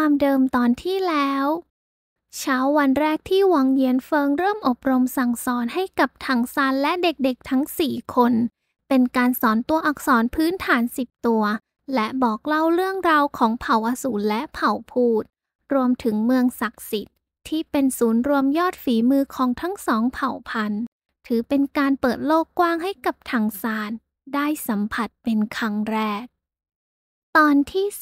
ความเดิมตอนที่แล้ว เช้าวันแรกที่วังเยียนเฟิงเริ่มอบรมสั่งสอนให้กับถังซานและเด็กๆทั้งสี่คน เป็นการสอนตัวอักษรพื้นฐานสิบตัวและบอกเล่าเรื่องราวของเผ่าอสูรและเผ่าพูดรวมถึงเมืองศักดิ์สิทธิ์ที่เป็นศูนย์รวมยอดฝีมือของทั้งสองเผ่าพันธุ์ถือเป็นการเปิดโลกกว้างให้กับถังซานได้สัมผัสเป็นครั้งแรก ตอนที่ 16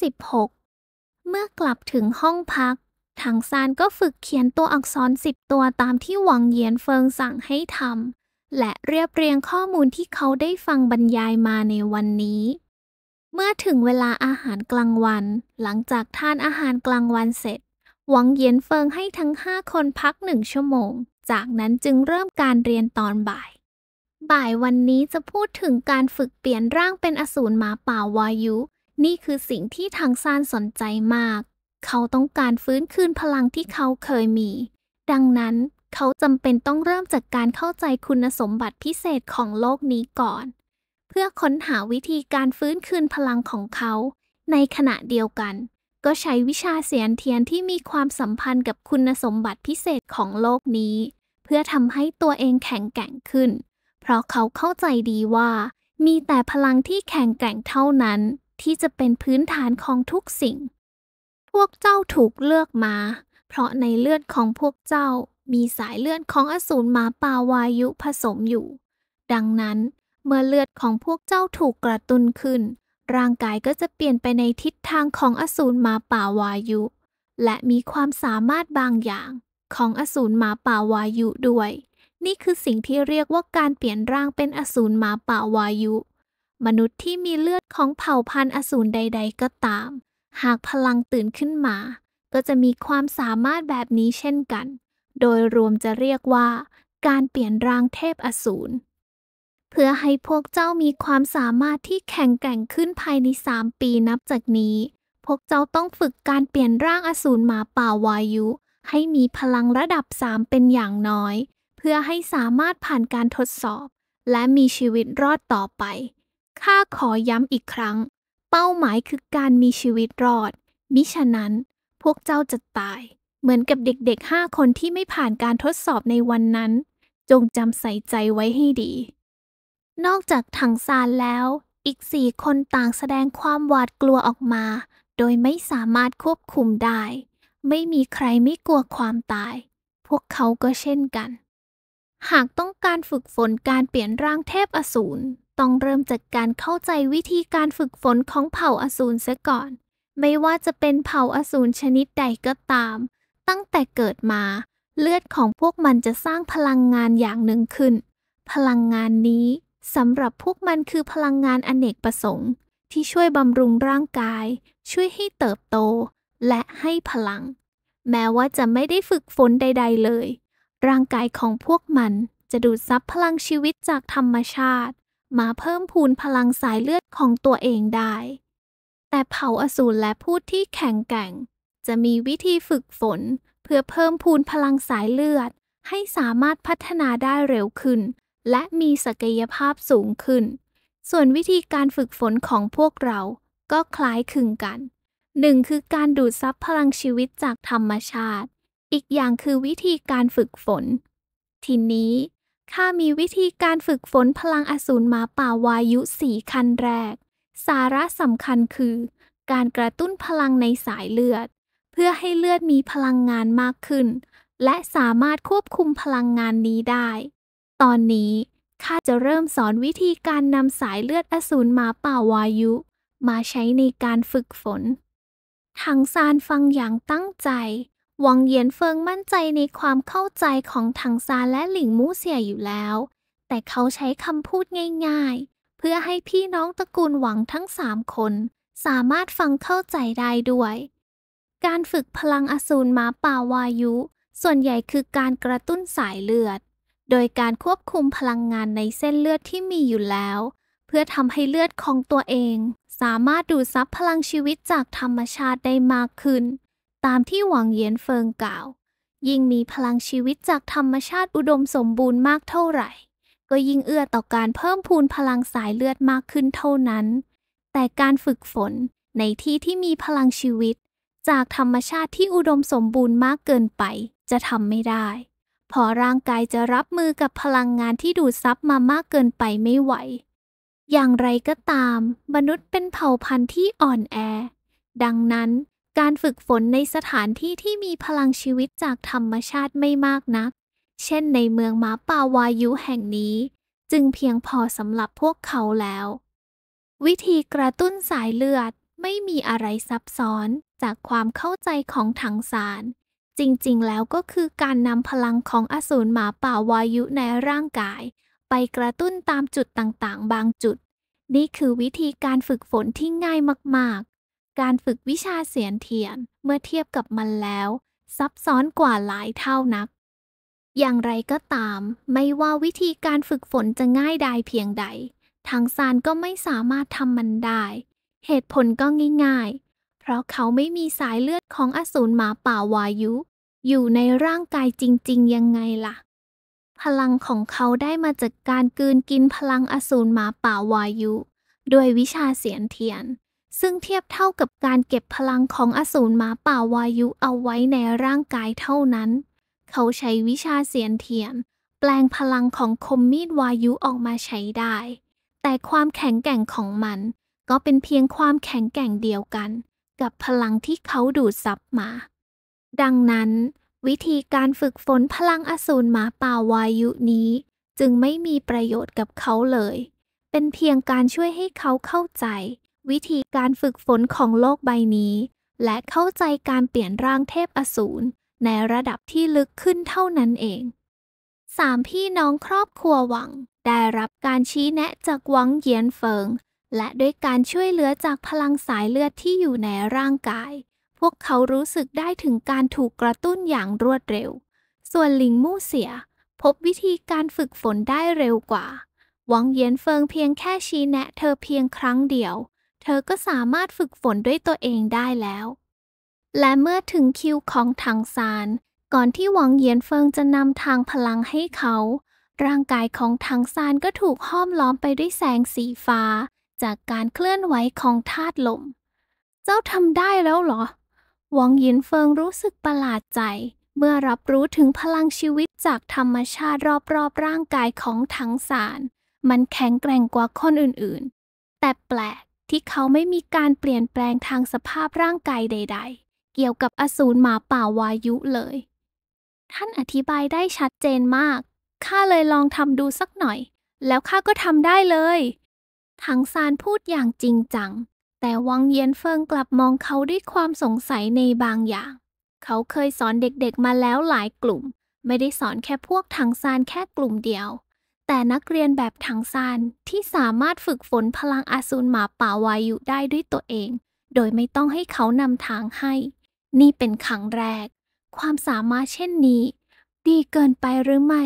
เมื่อกลับถึงห้องพัก ถังซานก็ฝึกเขียนตัวอักษรสิบตัวตามที่หวังเยียนเฟิงสั่งให้ทำและเรียบเรียงข้อมูลที่เขาได้ฟังบรรยายมาในวันนี้ เมื่อถึงเวลาอาหารกลางวัน หลังจากทานอาหารกลางวันเสร็จ หวังเยียนเฟิงให้ทั้งห้าคนพักหนึ่งชั่วโมง จากนั้นจึงเริ่มการเรียนตอนบ่าย บ่ายวันนี้จะพูดถึงการฝึกเปลี่ยนร่างเป็นอสูรหมาป่าวายุนี่คือสิ่งที่ทางซานสนใจมาก เขาต้องการฟื้นคืนพลังที่เขาเคยมี ดังนั้นเขาจำเป็นต้องเริ่มจากการเข้าใจคุณสมบัติพิเศษของโลกนี้ก่อน เพื่อค้นหาวิธีการฟื้นคืนพลังของเขา ในขณะเดียวกัน ก็ใช้วิชาเสียนเทียนที่มีความสัมพันธ์กับคุณสมบัติพิเศษของโลกนี้ เพื่อทำให้ตัวเองแข็งแกร่งขึ้น เพราะเขาเข้าใจดีว่า มีแต่พลังที่แข็งแกร่งเท่านั้นที่จะเป็นพื้นฐานของทุกสิ่ง พวกเจ้าถูกเลือกมา เพราะในเลือดของพวกเจ้ามีสายเลือดของอสูรหมาป่าวายุผสมอยู่ ดังนั้น เมื่อเลือดของพวกเจ้าถูกกระตุนขึ้น ร่างกายก็จะเปลี่ยนไปในทิศทางของอสูรหมาป่าวายุ และมีความสามารถบางอย่างของอสูรหมาป่าวายุด้วย นี่คือสิ่งที่เรียกว่าการเปลี่ยนร่างเป็นอสูรหมาป่าวายุมนุษย์ที่มีเลือดของเผ่าพันธุ์อสูรใดๆก็ตาม หากพลังตื่นขึ้นมา ก็จะมีความสามารถแบบนี้เช่นกัน โดยรวมจะเรียกว่า การเปลี่ยนร่างเทพอสูร เพื่อให้พวกเจ้ามีความสามารถที่แข็งแกร่งขึ้นภายในสามปีนับจากนี้ พวกเจ้าต้องฝึกการเปลี่ยนร่างอสูรหมาป่าวายุ ให้มีพลังระดับสามเป็นอย่างน้อย เพื่อให้สามารถผ่านการทดสอบ และมีชีวิตรอดต่อไปข้าขอย้ำอีกครั้ง เป้าหมายคือการมีชีวิตรอด มิฉะนั้น พวกเจ้าจะตาย เหมือนกับเด็กๆห้าคนที่ไม่ผ่านการทดสอบในวันนั้น จงจำใส่ใจไว้ให้ดี นอกจากถังซานแล้ว อีกสี่คนต่างแสดงความหวาดกลัวออกมา โดยไม่สามารถควบคุมได้ ไม่มีใครไม่กลัวความตาย พวกเขาก็เช่นกัน หากต้องการฝึกฝนการเปลี่ยนร่างเทพอสูรต้องเริ่มจากการเข้าใจวิธีการฝึกฝนของเผ่าอสูรซะก่อน ไม่ว่าจะเป็นเผ่าอสูรชนิดใดก็ตาม ตั้งแต่เกิดมา เลือดของพวกมันจะสร้างพลังงานอย่างหนึ่งขึ้น พลังงานนี้ สำหรับพวกมันคือพลังงานอเนกประสงค์ ที่ช่วยบำรุงร่างกาย ช่วยให้เติบโตและให้พลัง แม้ว่าจะไม่ได้ฝึกฝนใด ๆ เลย ร่างกายของพวกมัน จะดูดซับพลังชีวิตจากธรรมชาติมาเพิ่มพูนพลังสายเลือดของตัวเองได้ แต่เผาอสูรและพูดที่แข็งแกร่ง จะมีวิธีฝึกฝนเพื่อเพิ่มพูนพลังสายเลือด ให้สามารถพัฒนาได้เร็วขึ้น และมีศักยภาพสูงขึ้น ส่วนวิธีการฝึกฝนของพวกเรา ก็คล้ายคลึงกัน หนึ่งคือการดูดซับพลังชีวิตจากธรรมชาติ อีกอย่างคือวิธีการฝึกฝนทีนี้ข้ามีวิธีการฝึกฝนพลังอสูรหมาป่าวายุสีคันแรก สาระสำคัญคือการกระตุ้นพลังในสายเลือด เพื่อให้เลือดมีพลังงานมากขึ้น และสามารถควบคุมพลังงานนี้ได้ ตอนนี้ข้าจะเริ่มสอนวิธีการนำสายเลือดอสูรหมาป่าวายุ มาใช้ในการฝึกฝนทังซานฟังอย่างตั้งใจวังเยียนเฟิงมั่นใจในความเข้าใจของถังซานและหลิงมู่เสี่ยอยู่แล้ว แต่เขาใช้คำพูดง่าย ๆ เพื่อให้พี่น้องตระกูลหวังทั้งสามคน สามารถฟังเข้าใจได้ด้วย การฝึกพลังอสูรหมาป่าวายุ ส่วนใหญ่คือการกระตุ้นสายเลือด โดยการควบคุมพลังงานในเส้นเลือดที่มีอยู่แล้ว เพื่อทำให้เลือดของตัวเอง สามารถดูดซับพลังชีวิตจากธรรมชาติได้มากขึ้นตามที่หวังเยียนเฟิงกล่าว ยิ่งมีพลังชีวิตจากธรรมชาติอุดมสมบูรณ์มากเท่าไหร่ ก็ยิ่งเอื้อต่อการเพิ่มพูนพลังสายเลือดมากขึ้นเท่านั้น แต่การฝึกฝนในที่ที่มีพลังชีวิต จากธรรมชาติที่อุดมสมบูรณ์มากเกินไป จะทำไม่ได้ พอร่างกายจะรับมือกับพลังงานที่ดูดซับมามากเกินไปไม่ไหว อย่างไรก็ตาม มนุษย์เป็นเผ่าพันธุ์ที่อ่อนแอ ดังนั้นการฝึกฝนในสถานที่ที่มีพลังชีวิตจากธรรมชาติไม่มากนัก เช่นในเมืองหมาป่าวายุแห่งนี้ จึงเพียงพอสำหรับพวกเขาแล้ว วิธีกระตุ้นสายเลือดไม่มีอะไรซับซ้อนจากความเข้าใจของถังสาร จริงๆ แล้วก็คือการนำพลังของอสูรหมาป่าวายุในร่างกาย ไปกระตุ้นตามจุดต่างๆ บางจุด นี่คือวิธีการฝึกฝนที่ง่ายมากการฝึกวิชาเสียนเทียนเมื่อเทียบกับมันแล้ว ซับซ้อนกว่าหลายเท่านัก อย่างไรก็ตาม ไม่ว่าวิธีการฝึกฝนจะง่ายดเพียงใด ทางซานก็ไม่สามารถทำมันได้ เหตุผลก็ง่ายๆ เพราะเขาไม่มีสายเลือดของอสูรหมาป่าวายุ อยู่ในร่างกายจริงๆยังไงล่ะ พลังของเขาได้มาจากการกืนกินพลังอสูรหมาป่าวายุด้วยวิชาเสียนเทียนซึ่งเทียบเท่ากับการเก็บพลังของอสูรหมาป่าวายุเอาไว้ในร่างกายเท่านั้น เขาใช้วิชาเสียนเทียนแปลงพลังของคมมีดวายุออกมาใช้ได้ แต่ความแข็งแกร่งของมัน ก็เป็นเพียงความแข็งแกร่งเดียวกัน กับพลังที่เขาดูดซับมา ดังนั้น วิธีการฝึกฝนพลังอสูรหมาป่าวายุนี้ จึงไม่มีประโยชน์กับเขาเลย เป็นเพียงการช่วยให้เขาเข้าใจวิธีการฝึกฝนของโลกใบนี้และเข้าใจการเปลี่ยนร่างเทพอสูรในระดับที่ลึกขึ้นเท่านั้นเอง สามพี่น้องครอบครัวหวังได้รับการชี้แนะจากหวังเยียนเฟิงและด้วยการช่วยเหลือจากพลังสายเลือดที่อยู่ในร่างกาย พวกเขารู้สึกได้ถึงการถูกกระตุ้นอย่างรวดเร็ว ส่วนหลิงมู่เสีย พบวิธีการฝึกฝนได้เร็วกว่า หวังเยียนเฟิงเพียงแค่ชี้แนะเธอเพียงครั้งเดียวเธอก็สามารถฝึกฝนด้วยตัวเองได้แล้ว และเมื่อถึงคิวของถังซาน ก่อนที่หวังเยียนเฟิงจะนำทางพลังให้เขา ร่างกายของถังซานก็ถูกห้อมล้อมไปด้วยแสงสีฟ้า จากการเคลื่อนไหวของธาตุลม เจ้าทำได้แล้วเหรอ หวังเยียนเฟิงรู้สึกประหลาดใจ เมื่อรับรู้ถึงพลังชีวิตจากธรรมชาติรอบๆ ร่างกายของถังซาน มันแข็งแกร่งกว่าคนอื่นๆ แต่แปลกที่เขาไม่มีการเปลี่ยนแปลงทางสภาพร่างกายใด ๆ เกี่ยวกับอสูรหมาป่าวายุเลย ท่านอธิบายได้ชัดเจนมาก ข้าเลยลองทำดูสักหน่อย แล้วข้าก็ทำได้เลยถังซานพูดอย่างจริงจัง แต่วังเย็นเฟิงกลับมองเขาด้วยความสงสัยในบางอย่าง เขาเคยสอนเด็กๆ มาแล้วหลายกลุ่ม ไม่ได้สอนแค่พวกถังซานแค่กลุ่มเดียวแต่นักเรียนแบบถังซานที่สามารถฝึกฝนพลังอสูรหมาป่าวายุได้ด้วยตัวเอง โดยไม่ต้องให้เขานำทางให้ นี่เป็นครั้งแรก ความสามารถเช่นนี้ ดีเกินไปหรือไม่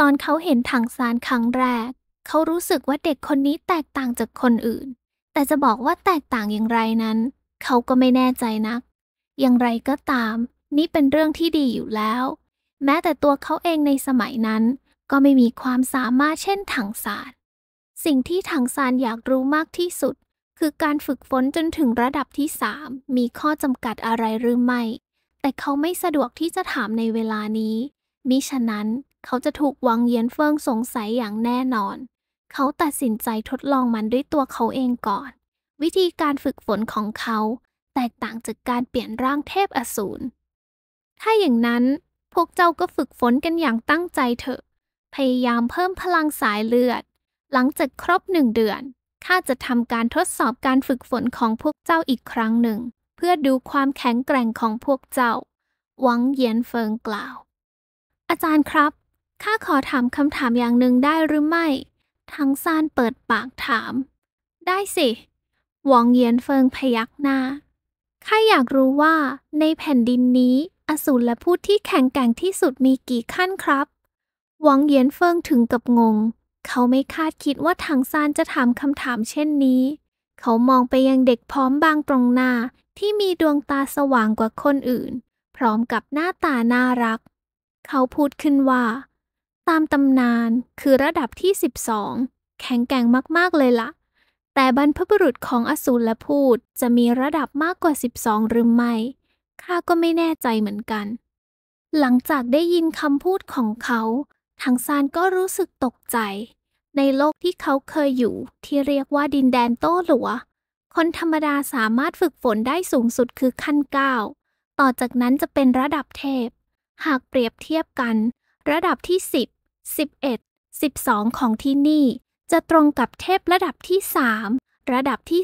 ตอนเขาเห็นถังซานครั้งแรก เขารู้สึกว่าเด็กคนนี้แตกต่างจากคนอื่น แต่จะบอกว่าแตกต่างอย่างไรนั้น เขาก็ไม่แน่ใจนัก อย่างไรก็ตาม นี่เป็นเรื่องที่ดีอยู่แล้ว แม้แต่ตัวเขาเองในสมัยนั้นก็ไม่มีความสามารถเช่นถังซาน สิ่งที่ถังซานอยากรู้มากที่สุด คือการฝึกฝนจนถึงระดับที่สามมีข้อจำกัดอะไรหรือไม่ แต่เขาไม่สะดวกที่จะถามในเวลานี้มิฉะนั้นเขาจะถูกวังเยียนเฟิงสงสัยอย่างแน่นอน เขาตัดสินใจทดลองมันด้วยตัวเขาเองก่อน วิธีการฝึกฝนของเขา แตกต่างจากการเปลี่ยนร่างเทพอสูรถ้าอย่างนั้นพวกเจ้าก็ฝึกฝนกันอย่างตั้งใจเถอะพยายามเพิ่มพลังสายเลือด หลังจากครบหนึ่งเดือนข้าจะทำการทดสอบการฝึกฝนของพวกเจ้าอีกครั้งหนึ่ง เพื่อดูความแข็งแกร่งของพวกเจ้า หวังเยียนเฟิงกล่าว อาจารย์ครับข้าขอถามคำถามอย่างหนึ่งได้หรือไม่ ทั้งซานเปิดปากถาม ได้สิหวังเยียนเฟิงพยักหน้าข้าอยากรู้ว่า ในแผ่นดินนี้อสูรและผู้ที่แข็งแกร่งที่สุดมีกี่ขั้นครับหวังเยียนเฟิงถึงกับงง เขาไม่คาดคิดว่าถังซานจะถามคำถามเช่นนี้ เขามองไปยังเด็กพร้อมบางตรงหน้าที่มีดวงตาสว่างกว่าคนอื่น พร้อมกับหน้าตาน่ารัก เขาพูดขึ้นว่า ตามตำนานคือระดับที่12แข็งแกร่งมากๆเลยละ่ะแต่บรรพบุรุษของอสูรและพูดจะมีระดับมากกว่า12หรือไม่ข้าก็ไม่แน่ใจเหมือนกัน หลังจากได้ยินคำพูดของเขาทังซานก็รู้สึกตกใจ ในโลกที่เขาเคยอยู่ ที่เรียกว่าดินแดนโต้หลัว คนธรรมดาสามารถฝึกฝนได้สูงสุดคือขั้นเก้าต่อจากนั้นจะเป็นระดับเทพ หากเปรียบเทียบกัน ระดับที่10 11 12ของที่นี่ จะตรงกับเทพระดับที่3ระดับที่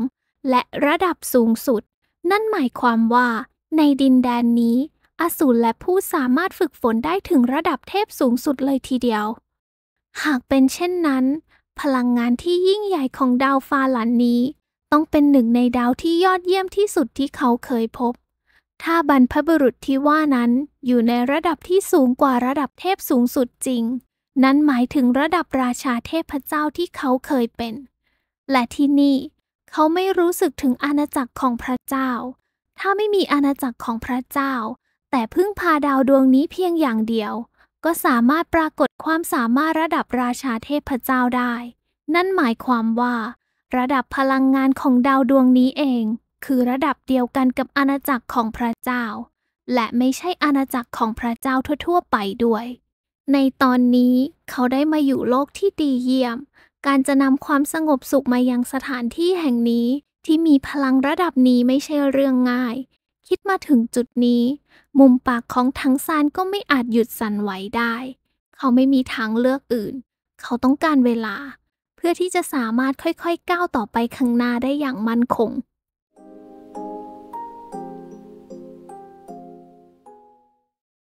2และระดับสูงสุด นั่นหมายความว่า ในดินแดนนี้อสูรและผู้สามารถฝึกฝนได้ถึงระดับเทพสูงสุดเลยทีเดียว หากเป็นเช่นนั้น พลังงานที่ยิ่งใหญ่ของดาวฟาหลันนี้ ต้องเป็นหนึ่งในดาวที่ยอดเยี่ยมที่สุดที่เขาเคยพบ ถ้าบรรพบุรุษที่ว่านั้นอยู่ในระดับที่สูงกว่าระดับเทพสูงสุดจริง นั้นหมายถึงระดับราชาเทพเจ้าที่เขาเคยเป็น และที่นี่ เขาไม่รู้สึกถึงอาณาจักรของพระเจ้า ถ้าไม่มีอาณาจักรของพระเจ้าแต่พึ่งพาดาวดวงนี้เพียงอย่างเดียว ก็สามารถปรากฏความสามารถระดับราชาเทพเจ้าได้ นั่นหมายความว่าระดับพลังงานของดาวดวงนี้เอง คือระดับเดียวกันกับอาณาจักรของพระเจ้า และไม่ใช่อาณาจักรของพระเจ้าทั่ว ๆไปด้วย ในตอนนี้เขาได้มาอยู่โลกที่ดีเยี่ยม การจะนำความสงบสุขมายังสถานที่แห่งนี้ที่มีพลังระดับนี้ไม่ใช่เรื่องง่ายคิดมาถึงจุดนี้ มุมปากของทั้งซานก็ไม่อาจหยุดสั่นไหวได้ เขาไม่มีทางเลือกอื่น เขาต้องการเวลา เพื่อที่จะสามารถค่อยๆก้าวต่อไปข้างหน้าได้อย่างมั่นคง